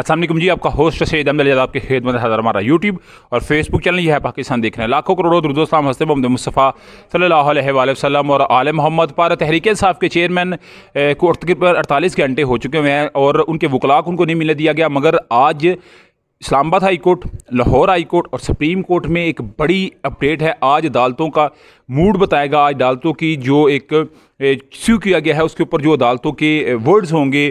असलम जी आपका होस्ट से अदमद आपके खिदमत हज़ार हमारा यूट्यूब और फेसबुक चैनल यह है पाकिस्तान देख रहे हैं लाखों करोड़ों दुर्दोस्म हस्त मोहम्मद मुस्तफ़ा सल्ला वसलम और आल मोहम्मद पर तहरीक साहब के चेयरमैन को तकरीबन अड़तालीस घंटे हो चुके हुए हैं और उनके वकलाक उनको नहीं मिलने दिया गया मगर आज Islamabad high court Lahore high court और सुप्रीम कोर्ट में एक बड़ी अपडेट है आज अदालतों का मूड बताएगा आज अदालतों की जो एक स्यू किया गया है उसके ऊपर जो अदालतों के वर्ड्स होंगे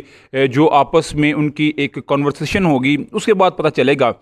जो आपस में उनकी एक कॉन्वर्सेशन होगी उसके बाद पता चलेगा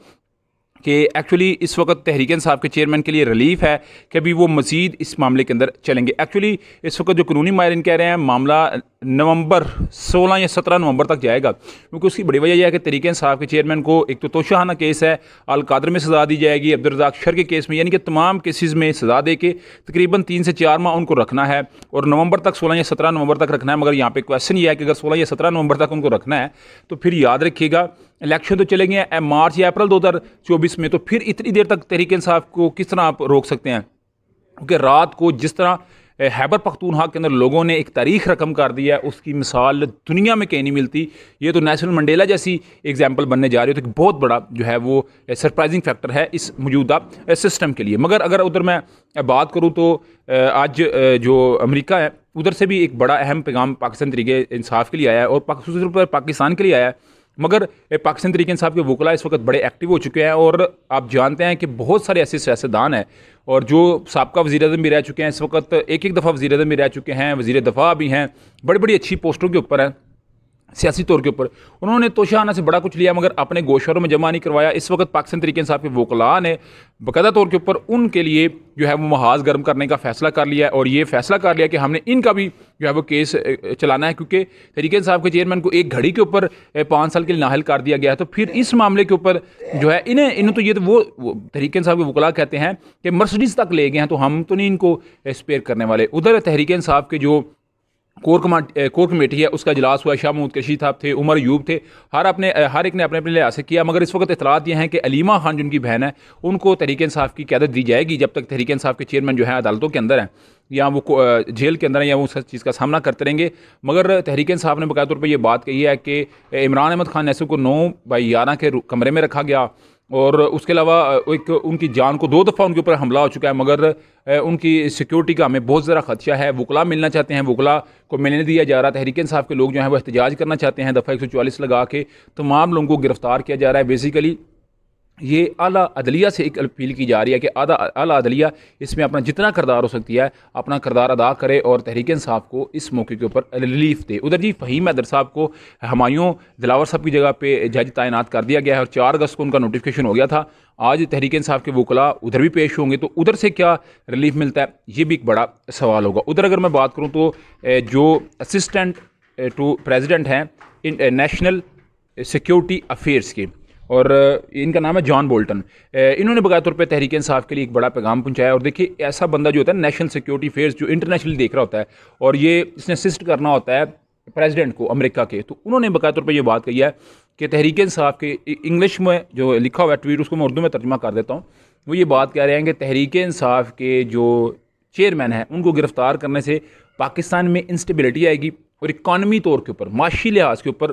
कि एक्चुअली इस वक्त तहरीक साहब के चेयरमैन के लिए रिलीफ है कि अभी वो मज़ीद इस मामले के अंदर चलेंगे एक्चुअली इस वक्त जो कानूनी माहरीन कह रहे हैं मामला नवंबर 16 या 17 नवंबर तक जाएगा क्योंकि उसकी बड़ी वजह यह है कि तहरीक साहब के चेयरमैन को एक तो तोशाहाना केस है अलकादर में सज़ा दी जाएगी अब्दुलरजाक शर के केस में यानी कि तमाम केसेज में सज़ा दे के तकरीबन तीन से चार माह उनको रखना है और नवंबर तक सोलह या सत्रह नवंबर तक रखना है मगर यहाँ पर क्वेश्चन ये है कि अगर सोलह या सत्रह नवंबर तक उनको रखना है तो फिर याद रखिएगा इलेक्शन तो चले गए हैं मार्च या अप्रैल दो में तो फिर इतनी देर तक तहरीक इंसाफ को किस तरह आप रोक सकते हैं क्योंकि रात को जिस तरह हैबर पख्तूनहा के अंदर लोगों ने एक तारीख रकम कर दी है उसकी मिसाल दुनिया में कहीं नहीं मिलती ये तो नेशनल मंडेला जैसी एग्जाम्पल बनने जा रही है तो एक बहुत बड़ा जो है वो सरप्राइजिंग फैक्टर है इस मौजूदा सिस्टम के लिए मगर अगर उधर मैं बात करूँ तो आज जो अमरीका है उधर से भी एक बड़ा अहम पैगाम पाकिस्तान तरीके इंसाफ के लिए आया है और पर पाकिस्तान के लिए आया है मगर पाकिस्तान तरीके साहब के वकला इस वक्त बड़े एक्टिव हो चुके हैं और आप जानते हैं कि बहुत सारे ऐसे सियासतदान हैं और जो सबका वजी अजम भी रह चुके हैं इस वक्त एक एक दफ़ा वजी अजम भी रह चुके हैं वजी दफ़ा भी हैं बड़ी बड़ी अच्छी पोस्टों के ऊपर हैं सियासी तौर के ऊपर उन्होंने तोशाना से बड़ा कुछ लिया मगर अपने गोशरों में जमा नहीं करवाया इस वक्त पाकिस्तान तरीके साहब के वकला ने बकायदा तौर के ऊपर उनके लिए जो है वो महाज गर्म करने का फैसला कर लिया और ये फैसला कर लिया कि हमने इनका भी जो है वो केस चलाना है क्योंकि तरीके साहब के चेयरमैन को एक घड़ी के ऊपर पाँच साल के लिए नाहल कर दिया गया है तो फिर इस मामले के ऊपर जो है इन्हें इन्हें तो ये तो वो, तरीके साहब के वकला कहते हैं कि मर्सडीज़ तक ले गए हैं तो हम तो नहीं इनको स्पेयर करने वाले उधर तहरीक साहब के जो कोर कमा कोर कमेटी है उसका इजलास हुआ शाह महमूद कशी साहब थे उमर यूब थे हर अपने हर एक ने अपने अपने लिहाज से किया मगर इस वक्त इतलात यह हैं कि अलीमा खान जिनकी बहन है उनको तहरीक इसाफ की क्यादत दी जाएगी जब तक तहरीक इसाफ के चेयरमैन जो है अदालतों के अंदर हैं या वो जेल के अंदर हैं या वो उस चीज़ का सामना करते रहेंगे मगर तहरीक साहब ने बकाया तौर पर यह बात कही है कि इमरान अहमद खान नैसू को नौ बाई ग्यारह के कमरे में रखा गया और उसके अलावा एक उनकी जान को दो दफ़ा उनके ऊपर हमला हो चुका है मगर उनकी सिक्योरिटी का हमें बहुत ज़रा खदशा है वकला मिलना चाहते हैं वकला को मिलने दिया जा रहा है तहरीक साहब के लोग जो हैं वो एहतजाज करना चाहते हैं दफ़ा एक लगा के तमाम लोगों को गिरफ़्तार किया जा रहा है बेसिकली ये अला अदलिया से एक अपील की जा रही है कि आदा अला अदलिया इसमें अपना जितना करदार हो सकती है अपना करदार अदा करे और तहरीक साहब को इस मौके के ऊपर रिलीफ दे उधर जी फ़हीम हैदर साहब को हमायों दिलावर साहब की जगह पे जज तैनात कर दिया गया है और चार अगस्त को उनका नोटिफिकेशन हो गया था आज तहरीक साहब के वकला उधर भी पेश होंगे तो उधर से क्या रिलीफ मिलता है ये भी एक बड़ा सवाल होगा उधर अगर मैं बात करूँ तो जो असिस्टेंट टू प्रेजिडेंट हैं नेशनल सिक्योरिटी अफेयर्स के और इनका नाम है जॉन बोल्टन इन्होंने बगैर तौर पर तहरीक इंसाफ के लिए एक बड़ा पैगाम पहुंचाया और देखिए ऐसा बंदा जो होता है नेशनल सिक्योरिटी अफेयर्स जो इंटरनेशनली देख रहा होता है और ये इसने असिस्ट करना होता है प्रेसिडेंट को अमेरिका के तो उन्होंने बकाया तौर पर यह बात कही है कि तहरीक इंसाफ के इंग्लिश में जो लिखा हुआ है ट्वीट उसको मैं उर्दू में तर्जमा कर देता हूँ वो ये बात कह रहे हैं कि तहरीक इंसाफ के जो चेयरमैन हैं उनको गिरफ़्तार करने से पाकिस्तान में इंस्टेबिलिटी आएगी और इकानमी तौर के ऊपर माशी लिहाज के ऊपर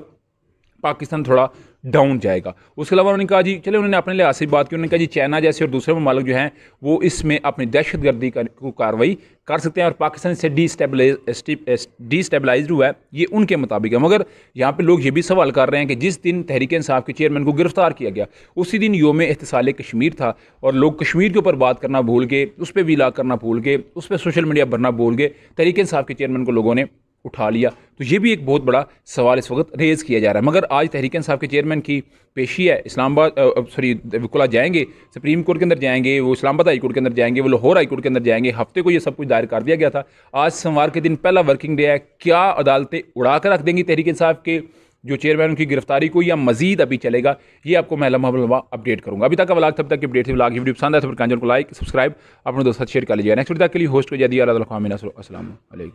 पाकिस्तान थोड़ा डाउन जाएगा उसके अलावा उन्होंने कहा जी चले उन्होंने अपने लिहाज से बात की उन्होंने कहा जी चाइना जैसे और दूसरे ममालिक जो हैं वो इसमें अपनी दहशत गर्दी को कार्रवाई कर सकते हैं और पाकिस्तान इससे डीस्टेबलाइज स्टेबलाइज हुआ है ये उनके मुताबिक है मगर यहाँ पर लोग ये भी सवाल कर रहे हैं कि जिस दिन तहरीक इंसाफ के चेयरमैन को गिरफ्तार किया गया उसी दिन योम अहतसाल कश्मीर था और लोग कश्मीर के ऊपर बात करना भूल गए उस पर वीला करना भूल गए उस पर सोशल मीडिया भरना भूल गए तहरीक इंसाफ के चेयरमैन को लोगों ने उठा लिया तो ये भी एक बहुत बड़ा सवाल इस वक्त रेज़ किया जा रहा है मगर आज तहरीक साहब के चेयरमैन की पेशी है इस्लामाबाद सॉरी विकुला जाएंगे सुप्रीम कोर्ट के अंदर जाएंगे वो इस्लामाबाद हाई कोर्ट के अंदर जाएंगे वो लाहौर हाई कोर्ट के अंदर जाएंगे हफ्ते को ये सब कुछ दायर कर दिया गया था आज सोमवार के दिन पहला वर्किंग डे है क्या अदालतें उड़ा कर रख देंगी तहरीक साहब के जो चेयरमैन उनकी गिरफ्तारी को या मजीद अभी चलेगा ये आपको मैं लम्हा लम्बा अपडेट करूँगा अभी तक का वलाग तब तक अपडेट थी वलाग वीडियो पसंद है तो फिर कांजन को लाइक सब्सक्राइब अपने दोस्तों शेयर कर लीजिए नेक्स्ट वीडियो तक के लिए होस्ट को जदिया अल्लाह खामिन